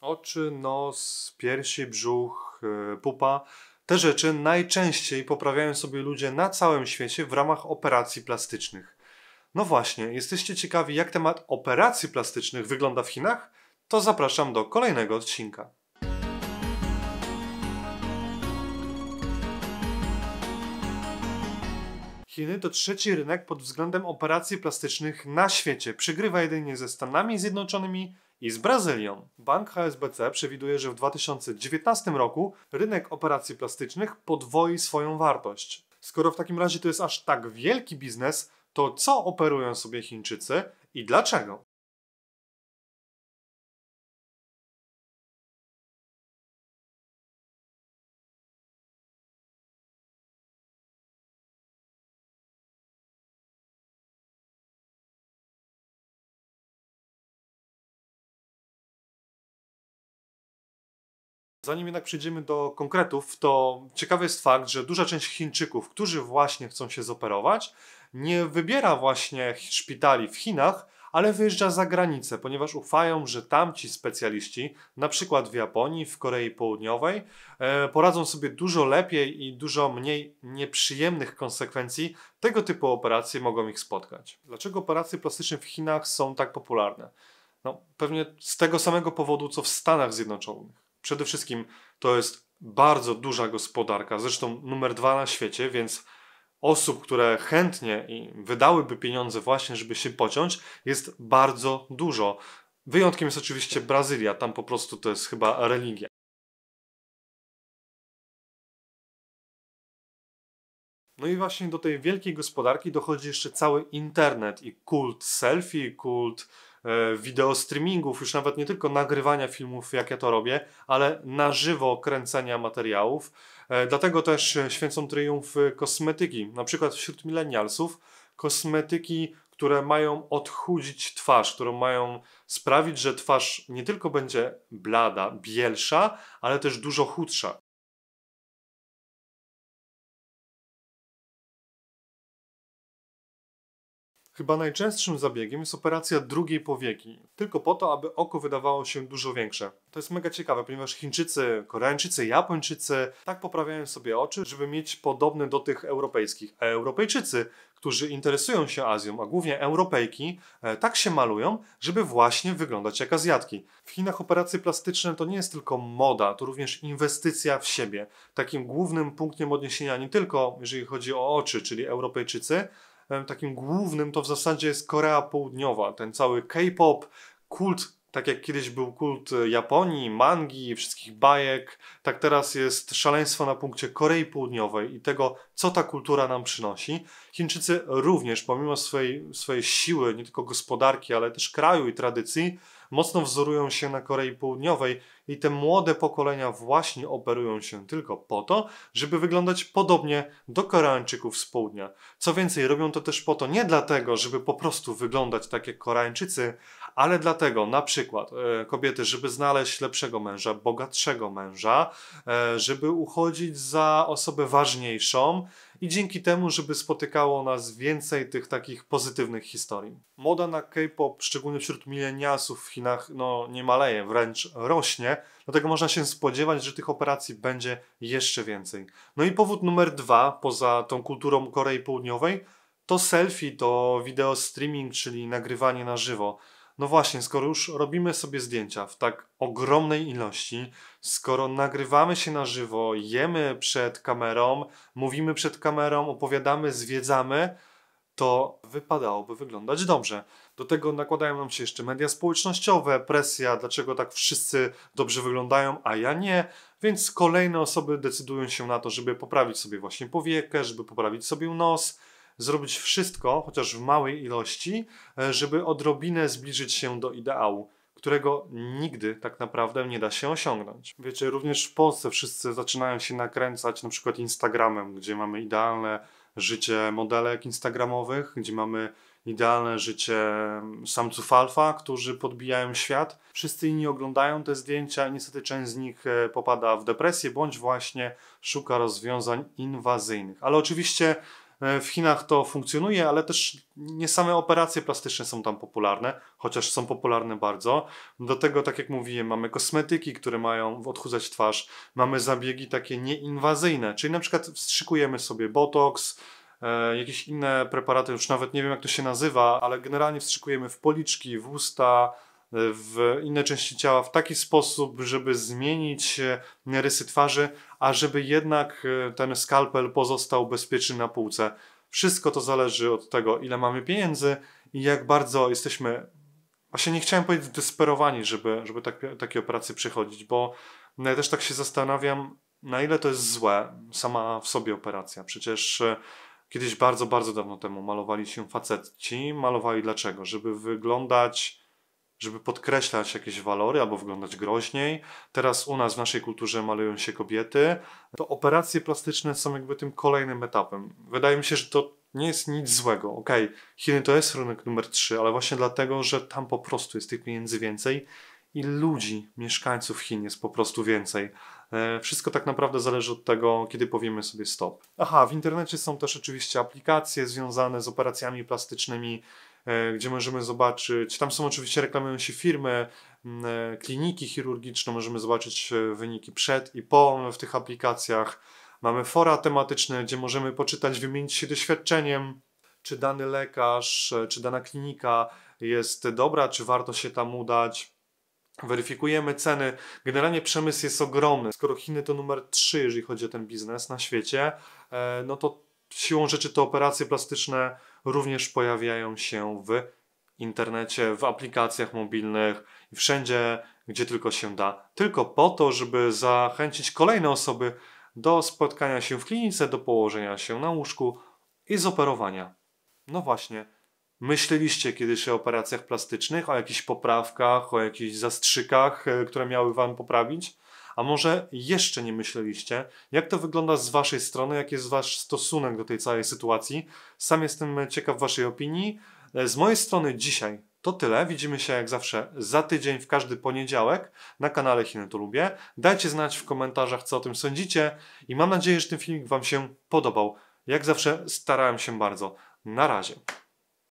Oczy, nos, piersi, brzuch, e, pupa. Te rzeczy najczęściej poprawiają sobie ludzie na całym świecie w ramach operacji plastycznych. No właśnie, jesteście ciekawi, jak temat operacji plastycznych wygląda w Chinach? To zapraszam do kolejnego odcinka. Chiny to trzeci rynek pod względem operacji plastycznych na świecie. Przygrywa jedynie ze Stanami Zjednoczonymi, i z Brazylią. Bank HSBC przewiduje, że w 2019 roku rynek operacji plastycznych podwoi swoją wartość. Skoro w takim razie to jest aż tak wielki biznes, to co operują sobie Chińczycy i dlaczego? Zanim jednak przejdziemy do konkretów, to ciekawy jest fakt, że duża część Chińczyków, którzy właśnie chcą się zoperować, nie wybiera właśnie szpitali w Chinach, ale wyjeżdża za granicę, ponieważ ufają, że tamci specjaliści, na przykład w Japonii, w Korei Południowej, e, poradzą sobie dużo lepiej i dużo mniej nieprzyjemnych konsekwencji tego typu operacje mogą ich spotkać. Dlaczego operacje plastyczne w Chinach są tak popularne? No, pewnie z tego samego powodu, co w Stanach Zjednoczonych. Przede wszystkim to jest bardzo duża gospodarka, zresztą numer dwa na świecie, więc osób, które chętnie wydałyby pieniądze właśnie, żeby się pociąć, jest bardzo dużo. Wyjątkiem jest oczywiście Brazylia, tam po prostu to jest chyba religia. No i właśnie do tej wielkiej gospodarki dochodzi jeszcze cały internet i kult selfie, kult E, wideo streamingów, już nawet nie tylko nagrywania filmów, jak ja to robię, ale na żywo kręcenia materiałów. E, dlatego też e, święcą triumf kosmetyki, na przykład wśród milenialsów, kosmetyki, które mają odchudzić twarz, które mają sprawić, że twarz nie tylko będzie blada, bielsza, ale też dużo chudsza. Chyba najczęstszym zabiegiem jest operacja drugiej powieki, tylko po to, aby oko wydawało się dużo większe. To jest mega ciekawe, ponieważ Chińczycy, Koreańczycy, Japończycy tak poprawiają sobie oczy, żeby mieć podobne do tych europejskich. A Europejczycy, którzy interesują się Azją, a głównie Europejki, e, tak się malują, żeby właśnie wyglądać jak Azjatki. W Chinach operacje plastyczne to nie jest tylko moda, to również inwestycja w siebie. Takim głównym punktem odniesienia nie tylko jeżeli chodzi o oczy, czyli Europejczycy, E, takim głównym to w zasadzie jest Korea Południowa. Ten cały K-pop, kult tak jak kiedyś był kult e, Japonii, mangi, wszystkich bajek, tak teraz jest szaleństwo na punkcie Korei Południowej i tego, co ta kultura nam przynosi. Chińczycy również, pomimo swojej, swojej siły, nie tylko gospodarki, ale też kraju i tradycji, mocno wzorują się na Korei Południowej i te młode pokolenia właśnie operują się tylko po to, żeby wyglądać podobnie do Koreańczyków z południa. Co więcej, robią to też po to nie dlatego, żeby po prostu wyglądać tak jak Koreańczycy, ale dlatego na przykład e, kobiety, żeby znaleźć lepszego męża, bogatszego męża, e, żeby uchodzić za osobę ważniejszą, i dzięki temu, żeby spotykało nas więcej tych takich pozytywnych historii. Moda na K-pop, szczególnie wśród milenialsów w Chinach, no nie maleje, wręcz rośnie, dlatego można się spodziewać, że tych operacji będzie jeszcze więcej. No i powód numer dwa, poza tą kulturą Korei Południowej, to selfie, to wideo streaming, czyli nagrywanie na żywo. No właśnie, skoro już robimy sobie zdjęcia w tak ogromnej ilości, skoro nagrywamy się na żywo, jemy przed kamerą, mówimy przed kamerą, opowiadamy, zwiedzamy, to wypadałoby wyglądać dobrze. Do tego nakładają nam się jeszcze media społecznościowe, presja, dlaczego tak wszyscy dobrze wyglądają, a ja nie. Więc kolejne osoby decydują się na to, żeby poprawić sobie właśnie powiekę, żeby poprawić sobie nos, zrobić wszystko, chociaż w małej ilości, e, żeby odrobinę zbliżyć się do ideału którego nigdy tak naprawdę nie da się osiągnąć. Wiecie, również w Polsce wszyscy zaczynają się nakręcać na przykład Instagramem, gdzie mamy idealne życie modelek instagramowych, gdzie mamy idealne życie mm, samców alfa, którzy podbijają świat. Wszyscy inni oglądają te zdjęcia, niestety część z nich e, popada w depresję bądź właśnie szuka rozwiązań inwazyjnych. Ale oczywiście E, w Chinach to funkcjonuje, ale też nie same operacje plastyczne są tam popularne, chociaż są popularne bardzo. Do tego, tak jak mówiłem, mamy kosmetyki, które mają odchudzać twarz, mamy zabiegi takie nieinwazyjne, czyli na przykład wstrzykujemy sobie botoks, e, jakieś inne preparaty, już nawet nie wiem jak to się nazywa, ale generalnie wstrzykujemy w policzki, w usta, w inne części ciała w taki sposób, żeby zmienić e, rysy twarzy, a żeby jednak e, ten skalpel pozostał bezpieczny na półce. Wszystko to zależy od tego, ile mamy pieniędzy i jak bardzo jesteśmy, właśnie nie chciałem powiedzieć desperowani, żeby, żeby tak, takie operacje przechodzić, bo ja też tak się zastanawiam, na ile to jest złe, sama w sobie operacja. Przecież e, kiedyś bardzo, bardzo dawno temu malowali się facetci. Malowali dlaczego? Żeby wyglądać żeby podkreślać jakieś walory albo wyglądać groźniej. Teraz u nas w naszej kulturze malują się kobiety. To operacje plastyczne są jakby tym kolejnym etapem. Wydaje mi się, że to nie jest nic złego. Okej, okay, Chiny to jest rynek numer 3, ale właśnie dlatego, że tam po prostu jest tych pieniędzy więcej i ludzi, mieszkańców Chin jest po prostu więcej. E, wszystko tak naprawdę zależy od tego, kiedy powiemy sobie stop. Aha, w internecie są też oczywiście aplikacje związane z operacjami plastycznymi, E, gdzie możemy zobaczyć, tam są oczywiście, reklamują się firmy, e, kliniki chirurgiczne, możemy zobaczyć e, wyniki przed i po w tych aplikacjach. Mamy fora tematyczne, gdzie możemy poczytać, wymienić się doświadczeniem, czy dany lekarz, czy dana klinika jest dobra, czy warto się tam udać. Weryfikujemy ceny. Generalnie przemysł jest ogromny. Skoro Chiny to numer 3, jeżeli chodzi o ten biznes na świecie, no to siłą rzeczy te operacje plastyczne również pojawiają się w internecie, w aplikacjach mobilnych i wszędzie, gdzie tylko się da. Tylko po to, żeby zachęcić kolejne osoby do spotkania się w klinice, do położenia się na łóżku i zoperowania. No właśnie, myśleliście kiedyś o operacjach plastycznych, o jakichś poprawkach, o jakichś zastrzykach, e, które miały Wam poprawić? A może jeszcze nie myśleliście, jak to wygląda z waszej strony, jaki jest wasz stosunek do tej całej sytuacji? Sam jestem ciekaw waszej opinii. Z mojej strony dzisiaj to tyle. Widzimy się jak zawsze za tydzień w każdy poniedziałek na kanale Chiny to lubię. Dajcie znać w komentarzach, co o tym sądzicie i mam nadzieję, że ten filmik wam się podobał. Jak zawsze starałem się bardzo. Na razie.